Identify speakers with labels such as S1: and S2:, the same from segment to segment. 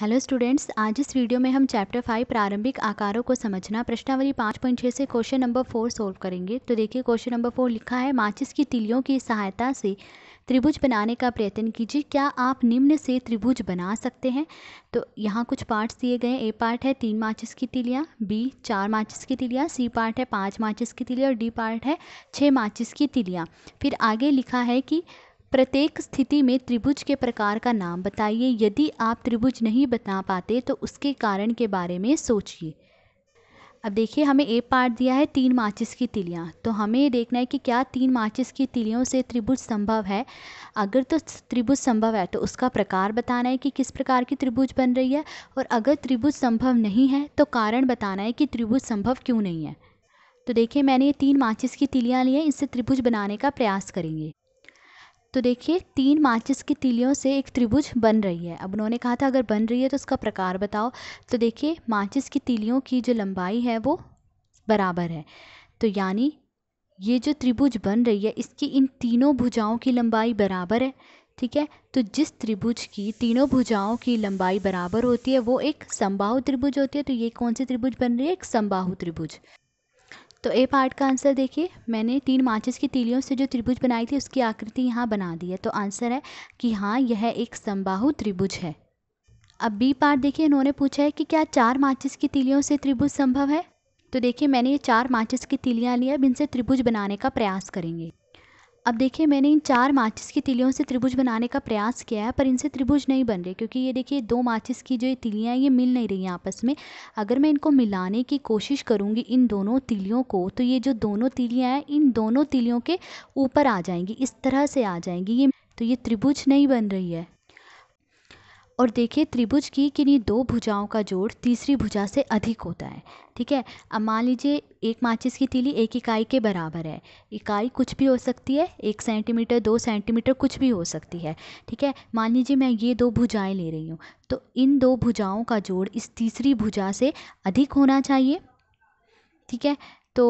S1: hello students आज इस video में हम चैप्टर फाइव प्रारंभिक आकारों को समझना प्रश्नावली पाँच पॉइंट छः से क्वेश्चन नंबर फोर सोल्व करेंगे तो देखिए क्वेश्चन नंबर फोर लिखा है माचिस की तिलियों की सहायता से त्रिभुज बनाने का प्रयत्न कीजिए क्या आप निम्न से त्रिभुज बना सकते हैं तो यहाँ कुछ पार्ट्स दिए गए ए पार्ट है तीन माचिस की तिलियाँ बी चार माचिस की तिलियाँ सी पार्ट है पाँच माचिस की तिलियाँ और डी पार्ट है छः माचिस की तिलियाँ फिर आगे लिखा है कि प्रत्येक स्थिति में त्रिभुज के प्रकार का नाम बताइए यदि आप त्रिभुज नहीं बता पाते तो उसके कारण के बारे में सोचिए अब देखिए हमें ए पार्ट दिया है तीन माचिस की तिलियाँ तो हमें देखना है कि क्या तीन माचिस की तिलियों से त्रिभुज संभव है अगर तो त्रिभुज संभव है तो उसका प्रकार बताना है कि किस प्रकार की त्रिभुज बन रही है और अगर त्रिभुज संभव नहीं है तो कारण बताना है कि त्रिभुज संभव क्यों नहीं है तो देखिए मैंने ये तीन माचिस की तिलियाँ ली हैं इससे त्रिभुज बनाने का प्रयास करेंगे तो देखिए तीन माचिस की तीलियों से एक त्रिभुज बन रही है अब उन्होंने कहा था अगर बन रही है तो उसका प्रकार बताओ तो देखिए माचिस की तीलियों की जो लंबाई है वो बराबर है तो यानी ये जो त्रिभुज बन रही है इसकी इन तीनों भुजाओं की लंबाई बराबर है ठीक है तो जिस त्रिभुज की तीनों भुजाओं की लंबाई बराबर होती है वो एक संबाहु त्रिभुज होती है तो ये कौन सी त्रिभुज बन रही है एक संबाहु त्रिभुज तो ए पार्ट का आंसर देखिए मैंने तीन माचिस की तीलियों से जो त्रिभुज बनाई थी उसकी आकृति यहाँ बना दी है तो आंसर है कि हाँ यह एक समबाहु त्रिभुज है अब बी पार्ट देखिए इन्होंने पूछा है कि क्या चार माचिस की तीलियों से त्रिभुज संभव है तो देखिए मैंने ये चार माचिस की तीलियाँ ली अब इनसे त्रिभुज बनाने का प्रयास करेंगे अब देखिए मैंने इन चार माचिस की तिलियों से त्रिभुज बनाने का प्रयास किया है पर इनसे त्रिभुज नहीं बन रहे क्योंकि ये देखिए दो माचिस की जो ये तिलियाँ हैं ये मिल नहीं रही हैं आपस में अगर मैं इनको मिलाने की कोशिश करूँगी इन दोनों तिलियों को तो ये जो दोनों तिलियाँ हैं इन दोनों तिलियों के ऊपर आ जाएंगी इस तरह से आ जाएंगी ये तो ये त्रिभुज नहीं बन रही है और देखिए त्रिभुज की किन्हीं दो भुजाओं का जोड़ तीसरी भुजा से अधिक होता है ठीक है अब मान लीजिए एक माचिस की तीली एक इकाई के बराबर है इकाई कुछ भी हो सकती है एक सेंटीमीटर दो सेंटीमीटर कुछ भी हो सकती है ठीक है मान लीजिए मैं ये दो भुजाएं ले रही हूँ तो इन दो भुजाओं का जोड़ इस तीसरी भुजा से अधिक होना चाहिए ठीक है तो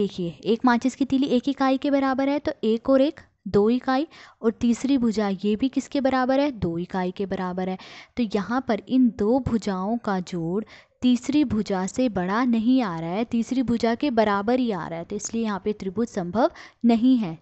S1: देखिए एक माचिस की तीली एक इकाई के बराबर है तो एक और एक दो इकाई और तीसरी भुजा ये भी किसके बराबर है दो इकाई के बराबर है तो यहाँ पर इन दो भुजाओं का जोड़ तीसरी भुजा से बड़ा नहीं आ रहा है तीसरी भुजा के बराबर ही आ रहा है तो इसलिए यहाँ पे त्रिभुज संभव नहीं है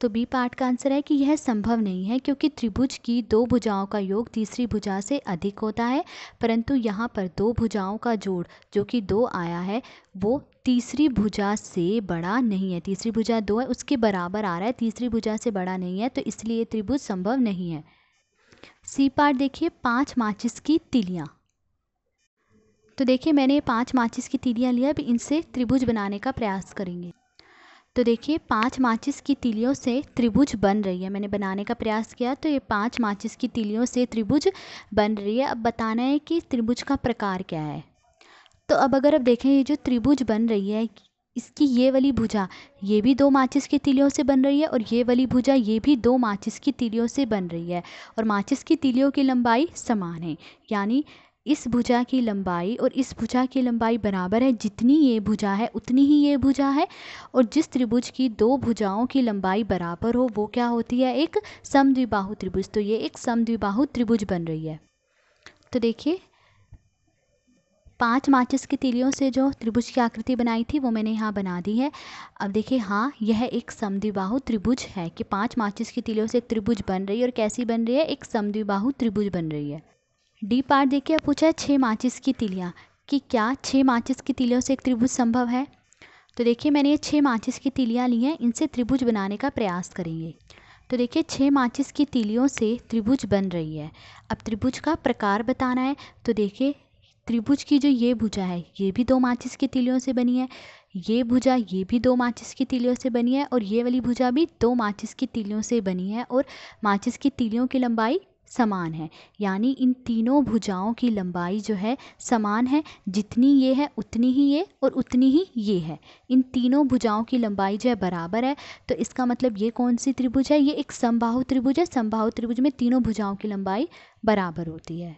S1: तो बी पार्ट का आंसर है कि यह संभव नहीं है क्योंकि त्रिभुज की दो भुजाओं का योग तीसरी भुजा से अधिक होता है परंतु यहाँ पर दो भुजाओं का जोड़ जो कि दो आया है वो तीसरी भुजा से बड़ा नहीं है तीसरी भुजा दो है उसके बराबर आ रहा है तीसरी भुजा से बड़ा नहीं है तो इसलिए त्रिभुज संभव नहीं है सी पार्ट देखिए पाँच माचिस की तिलियाँ तो देखिए मैंने पाँच माचिस की तिलियाँ लिया अब इनसे त्रिभुज बनाने का प्रयास करेंगे तो देखिए पांच माचिस की तिलियों से त्रिभुज बन रही है मैंने बनाने का प्रयास किया तो ये पांच माचिस की तिलियों से त्रिभुज बन रही है अब बताना है कि त्रिभुज का प्रकार क्या है तो अब अगर आप देखें ये जो त्रिभुज बन रही है इसकी ये वाली भुजा ये भी दो माचिस की तिलियों से बन रही है और ये वाली भुजा ये भी दो माचिस की तिलियों से बन रही है और माचिस की तिलियों की लंबाई समान है यानी इस भुजा की लंबाई और इस भुजा की लंबाई बराबर है जितनी ये भुजा है उतनी ही ये भुजा है और जिस त्रिभुज की दो भुजाओं की लंबाई बराबर हो वो क्या होती है एक समद्विबाहु त्रिभुज तो ये एक समद्विबाहु त्रिभुज बन रही है तो देखिए पांच माचिस की तिलियों से जो त्रिभुज की आकृति बनाई थी वो मैंने यहाँ बना दी है अब देखिए हाँ यह एक समद्विबाहु त्रिभुज है कि पांच माचिस की तिलियों से एक त्रिभुज बन रही है और कैसी बन रही है एक समद्विबाहु त्रिभुज बन रही है डी पार्ट देखिए पूछा है छः माचिस की तिलियाँ कि क्या छः माचिस की तिलियों से एक त्रिभुज संभव है तो देखिए मैंने ये छः माचिस की तिलियाँ ली हैं इनसे त्रिभुज बनाने का प्रयास करेंगे तो देखिए छः माचिस की तिलियों से त्रिभुज बन रही है अब त्रिभुज का प्रकार बताना है तो देखिए त्रिभुज की जो ये भुजा है ये भी दो माचिस की तिलियों से बनी है ये भुजा ये भी दो माचिस की तिलियों से बनी है और ये वाली भुजा भी दो माचिस की तिलियों से बनी है और माचिस की तिलियों की लंबाई समान है यानी इन तीनों भुजाओं की लंबाई जो है समान है जितनी ये है उतनी ही ये और उतनी ही ये है इन तीनों भुजाओं की लंबाई जो है बराबर है तो इसका मतलब ये कौन सी त्रिभुज है ये एक समबाहु त्रिभुज है समबाहु त्रिभुज में तीनों भुजाओं की लंबाई बराबर होती है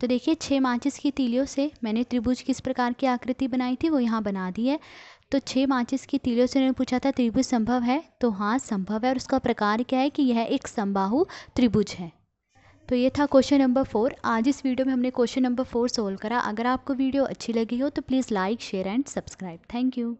S1: तो देखिए छः माचिस की तीलियों से मैंने त्रिभुज किस प्रकार की आकृति बनाई थी वो यहाँ बना दी है तो छः माचिस की तीलियों से उन्होंने पूछा था त्रिभुज संभव है तो हाँ संभव है और उसका प्रकार क्या है कि यह एक समबाहु त्रिभुज है तो ये था क्वेश्चन नंबर फोर आज इस वीडियो में हमने क्वेश्चन नंबर फोर सोल्व करा अगर आपको वीडियो अच्छी लगी हो तो please like share and subscribe thank you